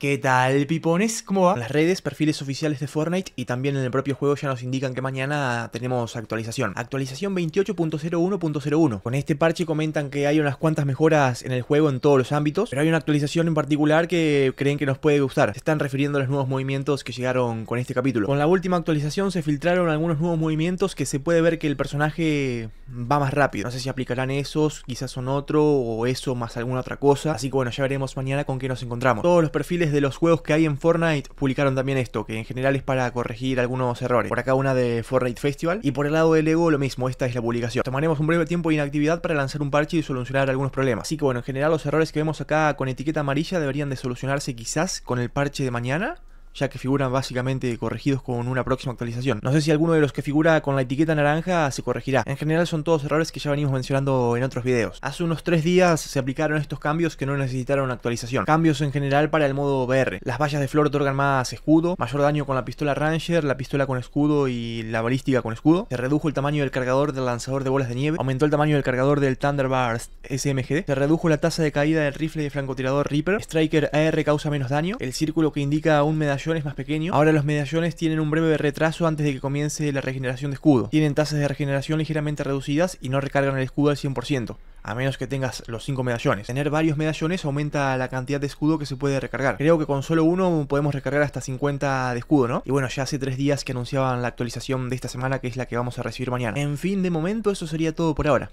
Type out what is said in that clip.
¿Qué tal, pipones? ¿Cómo va? Las redes, perfiles oficiales de Fortnite y también en el propio juego ya nos indican que mañana tenemos actualización. Actualización 28.01.01. Con este parche comentan que hay unas cuantas mejoras en el juego en todos los ámbitos, pero hay una actualización en particular que creen que nos puede gustar. Se están refiriendo a los nuevos movimientos que llegaron con este capítulo. Con la última actualización se filtraron algunos nuevos movimientos que se puede ver que el personaje va más rápido. No sé si aplicarán esos, quizás son otro, o eso más alguna otra cosa. Así que bueno, ya veremos mañana con qué nos encontramos. Todos los perfiles de los juegos que hay en Fortnite publicaron también esto, que en general es para corregir algunos errores. Por acá una de Fortnite Festival y por el lado de Lego lo mismo, esta es la publicación. Tomaremos un breve tiempo de inactividad para lanzar un parche y solucionar algunos problemas. Así que bueno, en general los errores que vemos acá con etiqueta amarilla deberían de solucionarse quizás con el parche de mañana ya que figuran básicamente corregidos con una próxima actualización. No sé si alguno de los que figura con la etiqueta naranja se corregirá. En general son todos errores que ya venimos mencionando en otros videos. Hace unos 3 días se aplicaron estos cambios que no necesitaron actualización. Cambios en general para el modo BR. Las vallas de flor otorgan más escudo, mayor daño con la pistola Ranger, la pistola con escudo y la balística con escudo. Se redujo el tamaño del cargador del lanzador de bolas de nieve, aumentó el tamaño del cargador del Thunderburst SMGD, se redujo la tasa de caída del rifle de francotirador Reaper, Striker AR causa menos daño, el círculo que indica un medallón más pequeño. Ahora los medallones tienen un breve retraso antes de que comience la regeneración de escudo. Tienen tasas de regeneración ligeramente reducidas y no recargan el escudo al 100%, a menos que tengas los 5 medallones. Tener varios medallones aumenta la cantidad de escudo que se puede recargar. Creo que con solo uno podemos recargar hasta 50 de escudo, ¿no? Y bueno, ya hace 3 días que anunciaban la actualización de esta semana, que es la que vamos a recibir mañana. En fin, de momento eso sería todo por ahora.